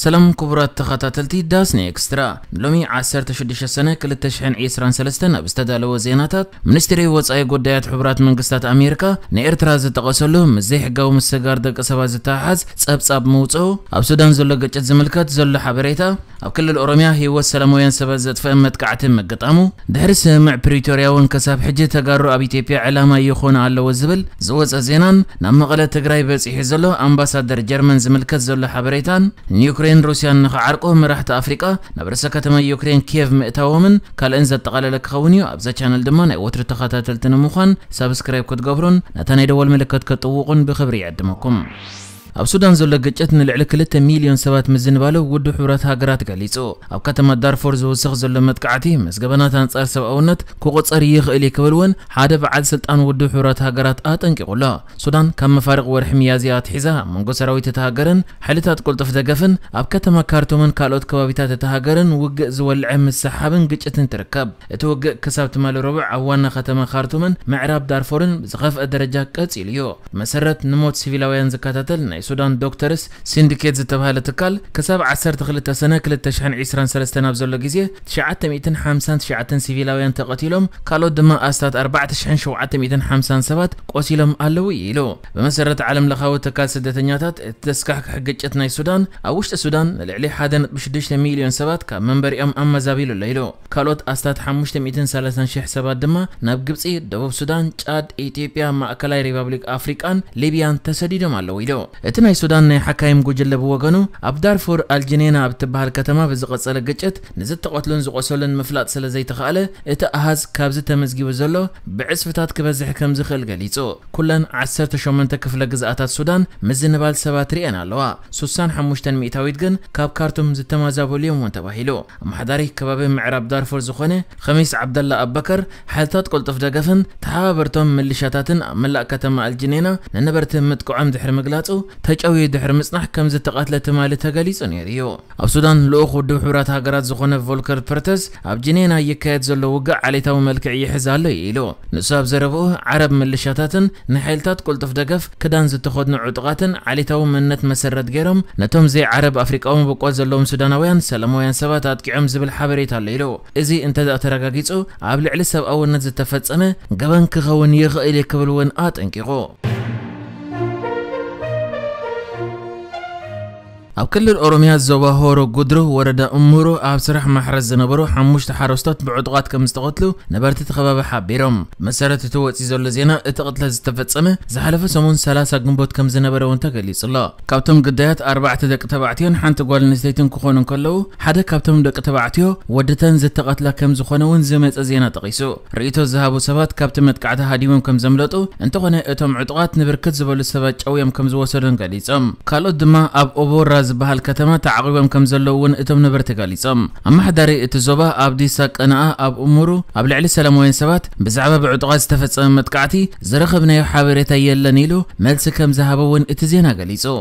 ሰላም ክቡራት ተኸታተልቲ ዳስ ኔክስ ትራ ንሎሚ 16 ሰነ 2023 ኣብ ዝተዳለወ ዜናታት ሚኒስትሪ ወፃኢ ጉዳያት ሕቡራት መንግስታት ኣሜሪካ ንኤርትራ ዝጠቐሰሉ ምዘይ ሕጋዊ ምስጋር ደቂ ሰባት ዝተሓሓዝ ጸብጻብ ምውፅኡ ኣብ ሱዳን ዘሎ ግጭት ዝምልከት ዘሎ ሓበሬታ ኣብ ክልል ኦሮምያ ህይወት ሰላማውያን ሰባት ዘጥፍአ መጥቃዕቲ መገጣሙ ድሕሪ ስምዕ ፕሪቶርያውን ክሳብ ሕጂ ተጋሩ ኣብ ኢትዮጵያ ዕላማ ይኾኑ ኣለዎ ዝብል ዝወፀ ዜናን ናብ መቐለ ትግራይ በፂሑ ዘሎ ኣምባሳደር ጀርመን ዝምልከት ዘሎ ሓበሬታን ኒውክ يوكرين روسيا عرقه مرحت أفريقيا نبرسة كتما يوكرين كيف مئتاومن كال إنزا تقال لك خونيو أبزا چانل دمان وتر تخاتاتل تنموخان سابسكرايب كتقبرون نتاني دول ملكت كتوقن بخبري عدمكم ኣብ ሱዳን ዘሎ ግጭት ንልዕሊ 2 ሚልዮን ሰባት ምዝንባሎ ውድብ ሕብረት ሃገራት ገሊጹ ኣብ ከተማ ዳርፎር ዝውስኽ ዘሎ መጥቃዕቲ ምስ ገበናት ኣንጻር ሰብኣውነት ክቑፀር ይኽእል ይክብል እውን ሓደ በዓል ስልጣን ውድብ ሕብረት ሃገራት ኣጠንቂቑሎ ሱዳን ካብ መፋርቕ ወርሒ ሚያዝያ ኣትሒዛ መንጎ ሰራዊት እቲ ሃገርን ሓይልታት ቁልጡፍ ደገፍን ኣብ ከተማ ካርቱምን ካልኦት ከባቢታት እቲ ሃገርን ውግእ ዝወልዐ ምስሰሓብን ግጭትን ትርከብ እቲ ውግእ ክሳብ ትማሊ ረቡዕ ኣብ ዋና ከተማ ካርቱምን ምዕራብ ዳርፎርን ብዝኸፍአ ደረጃ ቀፂሉ እዩ መሰረት ንሞት ሲቪላውያን ዝከታተል ናይ ናይ ሱዳን ዶክተርስ ሲንዲኬት ዝተባሃለ ትካል ክሳብ 12 ሰነ 2023 ኣብ ዘሎ ግዜ 959 ሲቪላውያን ተቐቲሎም ካልኦት ድማ ኣስታት 4750 ሰባት ቆሲሎም ኣለዉ እዩ ኢሉ ብመሰረት ዓለም ለኻዊ ትካል ስደተኛታት እቲ ተስካሕክሕ ግጭት ናይ ሱዳን ኣብ ውሽጢ ሱዳን ንልዕሊ 1.6 ሚልዮን ሰባት ካብ መንበሪኦም ኣመዛቢሉ ኣሎ ኢሉ ካልኦት ኣስታት 530,000 ሰባት ድማ ናብ ግብፂ ደቡብ ሱዳን ጫድ ኢትዮጵያ ማእከላይ ሪፐብሊክ ኣፍሪቃን ሊብያን ተሰዲዶም ኣለዉ ኢሉ እትናይ ሱዳን ናይ ሓካይም ጉጅለ ብወገኑ ኣብ ዳርፉር ኣልጀኔና ኣብ እትበሃል ከተማ ብዝቐፀለ ግጭት ንዝተቐትሉን ዝቆሰሉን ምፍላጥ ስለ ዘይተኽኣለ እቲ ኣሃዝ ካብዚ ተመዝጊቡ ዘሎ ብዕስፍታት ክበዝሕ ከም ዝኽእል ገሊጹ ኩለን 18 ክፍለ ግዝኣታት ሱዳን ምዝንባል ሰባት ርአን ኣለዋ 65 ሚእታዊት ግን ካብ ካርቱም ዝተማዛበሉ እዮም እውን ተባሂሉ ኣማሓዳሪ ከባቢ ምዕራብ ዳርፉር ዝኾነ ከሚስ ዓብደላ ኣበከር ሓይልታት ቁልጡፍ ደገፍን ተሓባበርቶም ምልሻታትን ኣብ መላእ ከተማ ኣልጅኔና ንነበርቲ ምጥቅዖም ድሕሪ ምግላጹ تجاوي دحر مصنح کم زد قتل تمال تجلیس أب ابسودان لوخ و دو حرات زخنة فولكر فولکر أب جنينا يكاد زل وقع على تو ملك أي حزال يلو نصاب زربوه عرب ملشاتن نحيلتات كل تفدقف كدان زت خود نعطقات على تو من نت مسرد جرم نتم زي عرب أفريقيا آفریقایم بقول زلوا سودانویان سلامویان سباتات کعم زبل حبري حبریت هلیلو. ازی انتدار ترگیتو. قبل علی سب اول نزد تفتسمه جوان کغون یغ ایلی قبل ون آت انکی ኣብ ክልል ኦሮምያ ዞባ ሆሮ ጉድሮ ወረዳ እሙሮ ኣብ ስራሕ ማሕረስ ዝነበሩ ሓሙሽተ ሓረስቶት ብዕጡቓት ከም ዝተቐትሉ ነበርቲ እቲ ከባቢ ሓቢሮም መሰረት እቲ ወፂኡ ዘሎ ዜና እቲ ቅትለት ዝተፈፀመ ዝሓለፈ ሰሙን 30 ግንቦት ከም ዝነበረ እውን ተገሊጹ ኣሎ ካብቶም ጉዳያት ኣርባዕተ ደቂ ተባዕትዮን ሓንቲ ጓል ኣንስተይትን ክኾኑ ከለዉ ሓደ ካብቶም ደቂ ተባዕትዮ ወድተን ዝተቐትላ ከም ዝኾነ እውን ዝመፀ ዜና ጠቂሱ ርእቶ ዝሃቡ ሰባት ካብቲ መጥቃዕቲ ሃዲሞም ከም ዘምለጡ እንተኾነ እቶም ዕጡቓት ንብርክት ዝበሉ ሰባት ጨውዮም ከም ዝወሰዱን ገሊፆም ካልኦት ድማ ኣብ ኦቦራ زبهال كتما تعقبهم كم زلوون اتم نبرتقالي صم اما حداري اتزوبه ابدي ساق انا اب امورو اب لعلي سلام وين سبات بزعبه بعدغا استفت صم متقعتي زرخبنا يو حابريتا يلا نيلو ملس كم زهبوون اتزينا قليصو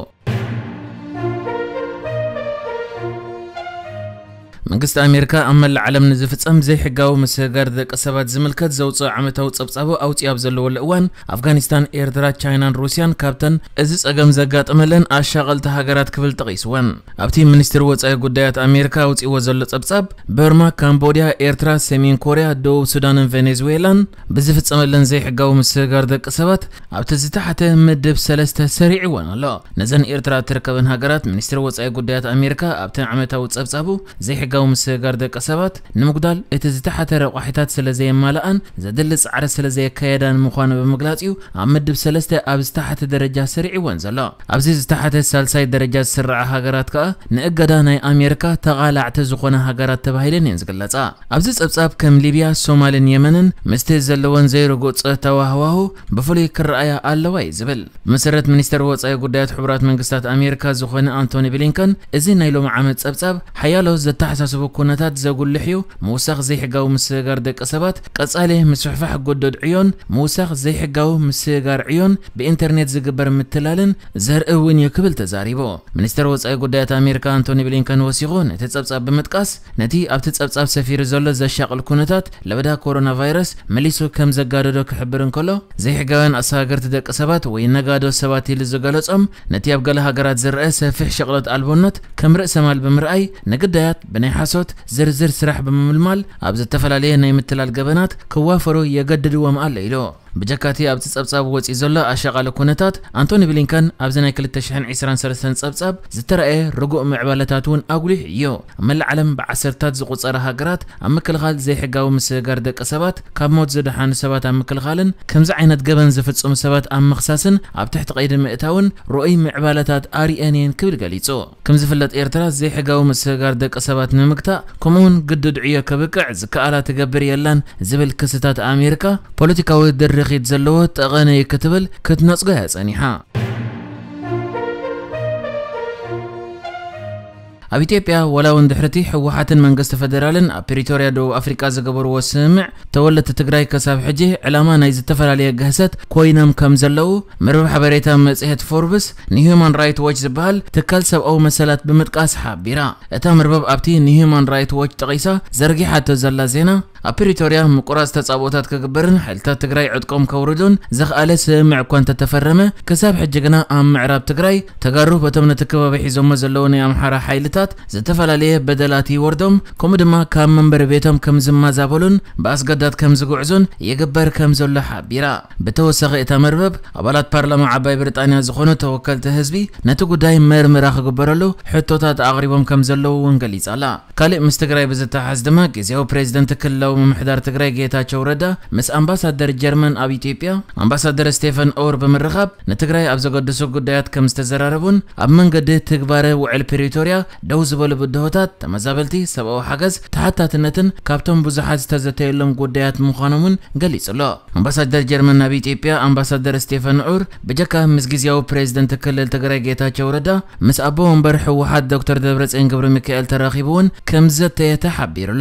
مجلس أمريكا أمل العالم نزفت أم زي حجاو مسجّر ذك أسباب زملك زوج عمته وتصبصبو أو تياب زلوا الأوان أفغانستان إيردرا تشاينا روسيا كابتن أزيس أجمع زجات أملاً أشغل تهجرات قبل تقيس وان أبتي مينستر وتس أجدات أمريكا وتس وزلوا تصبصب بيرما كامبوديا إيردرا سيمين كوريا دو السودان فنزويلا بزفت أملاً زي حجاو مسجّر ذك أسباب أبتي زت حتى مدب سلسته سريع وان لا نزن إيردرا تركب هجرات مينستر وتس أجدات أمريكا أبتي عمته وتصبصبو زي حجاو أو مسجارد كسبت نمقدال اتزتحت رواحتات سلزي مالأن زدلس على سلزي كيدان مخانة بمقلاتيو عمد بسلسته أبزتحت درجة سريع وانزلا أبزي زتحت السلسي درجة سرعة هاجرات كا نأجداني أمريكا تقالع تزخونا هاجرات تبهيلين ينزقلتا أبزي أبصاب كم ليبيا سومالين يمنن مستزلون زيرو قوتس تواهواه بفلي كرأي ألوي زبل مسرت منستر وصاي قدات حبرات من قصات أمريكا زخونا أنتوني بلينكن إزي نايلو معامد أبصاب حيالو زتحسس ዝሓስቡ ኩነታት ዘጉልሕዩ ምውሳኽ ዘይሕጋዊ ምስስጋር ደቂ ሰባት ቀጻሊ ምስፍሕፋሕ ጎደድ ዕዮን ምውሳኽ ዘይሕጋዊ ምስስጋር ዕዮን ብኢንተርኔት ዝግበር ምትላልን ዘርኢ እውን እዩ ክብል ተዛሪቡ ሚኒስተር ወጻኢ ጉዳያት ኣሜሪካ ኣንቶኒ ብሊንከን ወሲኹ ነቲ ጸብጻብ ብምጥቃስ ነቲ ኣብቲ ጸብጻብ ሰፊሩ ዘሎ ዘሻቕል ኩነታት ለበዳ ኮሮና ቫይረስ መሊሱ ከም ዘጋደዶ ክሕብር እንከሎ ዘይሕጋውያን ኣሰጋገርቲ ደቂ ሰባት ወይ ነጋዶ ሰባት ኢሉ ዝገለጾም ነቲ ኣብ ገለ ሃገራት ዝርአ ሰፊሕ ሸቕለት ኣልቦነት ከም ርእሰ ማል ብምርኣይ ንግዳያት ብናይ حسوت زرزر سرح بمم المال ابز التفل عليه انه يمثل القبنات كوافرو يقدد ومال ايلو بجكاتي أبتس صبصاب وصي زلو على كونتات أنتوني بلينكن أبزناي كل تشحن 23 صبصاب زترأ رجوع معبالتاتون أقوله يو من العالم بعسرتات زقصر هاجرات أما كل غال زي حجاو مسجار دك سبات كاب موت حان سبات أما كل غالن كم زعينة جبن زفت أم سبات أم مخساسن أب تحت قيد مئتاون رؤي أري أنين كبر قليتو كم زفلت إيرتراز زي حجاو مسجار دك سبات نمكتا كمون قد عيا كبكع زكالة تجبر يلا زبل كستات أمريكا بوليتيكا ودر መድረኺት ዘለዎ ጠቐነየ ክትብል ክትነጽጎያ ጸኒሓ ኣብ ኢትዮጵያ ወላ እውን ድሕርቲ ሕወሓትን መንግስቲ ፈደራልን ኣብ ፕሪቶርያ ደቡብ ኣፍሪቃ ዝገበርዎ ስምዕ ተወለድቲ ትግራይ ክሳብ ሕጂ ዕላማ ናይ ዝተፈላለየ ግህሰት ኮይኖም ከም ዘለው መርብ ሓበሬታ መጽሔት ፎርብስ ንሁማን ራይት ዎች ዝበሃል ትካል ሰብኣዊ መሰላት ብምጥቃስ ሓቢራ እታ መርበብ ኣብቲ ንሁማን ራይት ዎች ጠቒሳ ዘርጊሓቶ ዘላ ዜና أبريتوريا هم قراص تصابوتات كجبرن حلتا تجري عدكم كوردون زخ آلة سمع كون تتفرمة كساب حجنا أم معراب تجري تجارو بتمنى تكبا بحزم زلوني أم حرا حيلتات زتفل عليه بدلاتي وردم كم دما كم من بربيتهم كم زما زابلون بس قدات كم زقعزون يجبر كم زل حبيرا بتوسخ إتمربب أبلات برلمان عباي بريطانيا زخونو توكلت هزبي نتو قداي مرمرا خجبرلو حتوتات أغربهم كم زلو ونقليز على كالئ مستجري بزتحز دمك زيو بريزدنت كله የብሔራዊ ምምሕዳር ትግራይ ጌታቸው ረዳ ምስ አምባሳደር ጀርመን ኣብ ኢትዮጵያ አምባሳደር ስቴፈን ኦር ብምርኻብ ንትግራይ ኣብ ዘገድሱ ጉዳያት ከም ዝተዘራረቡን ኣብ መንገዲ ትግባረ ውዕል ፕሪቶርያ ደው ዝበሉ ብድሆታት ተመዛበልቲ ሰብኣዊ ሓገዝ ተሓታትነትን ካብቶም ብዙሓት ዝተዘተየሎም ጉዳያት ምዃኖም ውን ገሊጹ ኣሎ ኣምባሳደር ጀርመን ኣብ ኢትዮጵያ ኣምባሳደር ስቴፈን ዑር ብጀካ ምስ ግዜያዊ ፕሬዚደንት ክልል ትግራይ ጌታቸው ረዳ ምስ ኣቦ ወንበር ሕወሓት ዶክተር ደብረፅዮን ግብሪ ሚካኤል ተራኺቡ እውን ከም ዘተየተ ሓቢሩ ኣሎ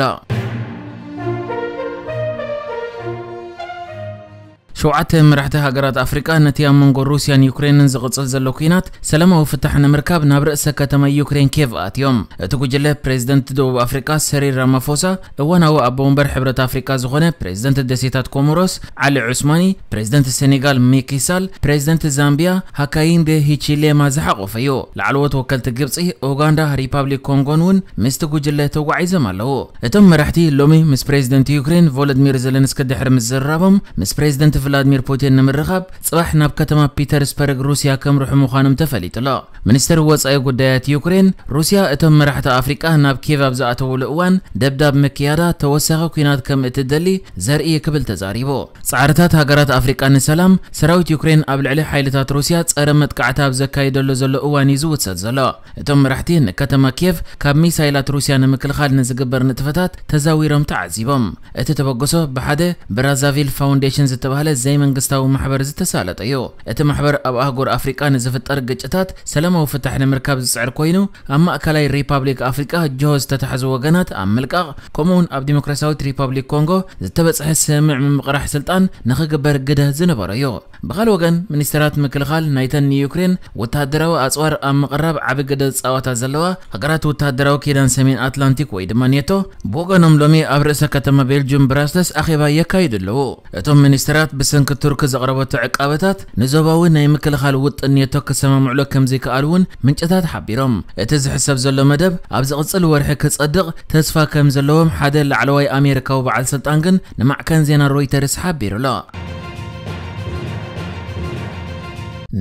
ሸውዓተ መራሕቲ ሃገራት ኣፍሪቃ ነቲ ኣብ መንጎ ሩስያን ዩክሬንን ዝቕፅል ዘሎ ኩናት ሰላማዊ ፍታሕ ንምርካብ ናብ ርእሰ ከተማ ዩክሬን ኬቭ ኣትዮም እቲ ጉጅለ ፕሬዚደንት ደቡብ ኣፍሪቃ ሰሪር ራማፎሳ እዋናዊ ኣቦ ወንበር ሕብረት ኣፍሪቃ ዝኾነ ፕሬዚደንት ደሴታት ኮሞሮስ ዓሊ ዑስማኒ ፕሬዚደንት ሴኔጋል ሜኪሳል ፕሬዚደንት ዛምቢያ ሃካይንደ ሂቺሌማ ዝሓቆፈ እዩ ላዕለዎ ተወከልቲ ግብፂ ኡጋንዳ ሪፓብሊክ ኮንጎን እውን ምስቲ ጉጅለ ተጓዒዞም ኣለዉ እቶም መራሕቲ ሎሚ ምስ ፕሬዚደንት ዩክሬን ቮሎዲሚር ዘለንስኪ ድሕሪ ምስ ዝራቦም ምስ ፕሬዚደንት ቭላድሚር ፑቲን ንምርኻብ ጽባሕ ናብ ከተማ ፒተርስበርግ ሩስያ ከም ርሑ ምዃኖም ተፈሊጡ ኣሎ ሚኒስትር ወጻኢ ጉዳያት ዩክሬን ሩስያ እቶም መራሕቲ ኣፍሪቃ ናብ ኬቭ ኣብ ዝኣተውሉ እዋን ደብዳብ ምክያዳ ተወሳኺ ኩናት ከም እትደሊ ዘርኢ ክብል ተዛሪቡ ጻዕርታት ሃገራት ኣፍሪቃ ንሰላም ሰራዊት ዩክሬን ኣብ ልዕሊ ሓይልታት ሩስያ ጸረ መጥቃዕታ ኣብ ዘካይደሎ ዘሎ እዋን እዩ ዝውሰድ ዘሎ እቶም መራሕቲ ንከተማ ኬቭ ካብ ሚሳይላት ሩስያ ንምክልኻል ንዝግበር ንጥፈታት ተዛዊሮም ተዓዚቦም እቲ ተበገሶ ብሓደ ብራዛቪል ፋውንዴሽን ዝተባህለ እዘይ መንግስታዊ ማሕበር ዝተሳለጠ እዩ እቲ ማሕበር ኣብ ኣህጉር ኣፍሪቃ ንዝፍጠር ግጭታት ሰላማዊ ፍታሕ ንምርካብ ዝፅዕር ኮይኑ ኣብ ማእከላይ ሪፓብሊክ ኣፍሪቃ ጆሆ ዝተታሕዙ ወገናት ኣብ ምልቃቕ ከምኡውን ኣብ ዲሞክራሲያዊት ሪፓብሊክ ኮንጎ ዝተበፅሐ ስምዕ ምምቕራሕ ስልጣን ንኽግበር ግደ ዝነበረ እዩ ብኻልእ ወገን ሚኒስትራት ምክልኻል ናይተን ንዩክሬን ወተሃደራዊ ኣፅዋር ኣብ ምቕራብ ዓብ ግደ ፃወታ ዘለዋ ሃገራት ወተሃደራዊ ኪዳን ሰሜን ኣትላንቲክ ወይ ድማ ኔቶ ብወገኖም ሎሚ ኣብ ርእሰ ከተማ ቤልጅየም ብራስለስ ኣኼባ የካይድ ኣለዉ እቶም ሚኒስትራት መንግስትን ክትርክዝ ዘቕረበቶ ዕቃበታት ንዞባዊ ናይ ምክልኻል ውጥንየቶ ክሰማምዕሎ ከም ዘይከኣል እውን ምንጭታት ሓቢሮም እቲ ዝሕሰብ ዘሎ መደብ ኣብ ዝቕፅል ወርሒ ክጸድቕ ተስፋ ከም ዘለዎም ሓደ ላዕለዋይ ኣሜሪካዊ በዓል ስልጣን ግን ንማዕከን ዜና ሮይተርስ ሓቢሩ ኣሎ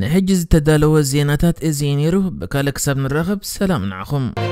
ንሕጂ ዝተዳለወ ዜናታት እዚ ነይሩ ብካልእ ክሳብ ንራኸብ ሰላም ንዓኹም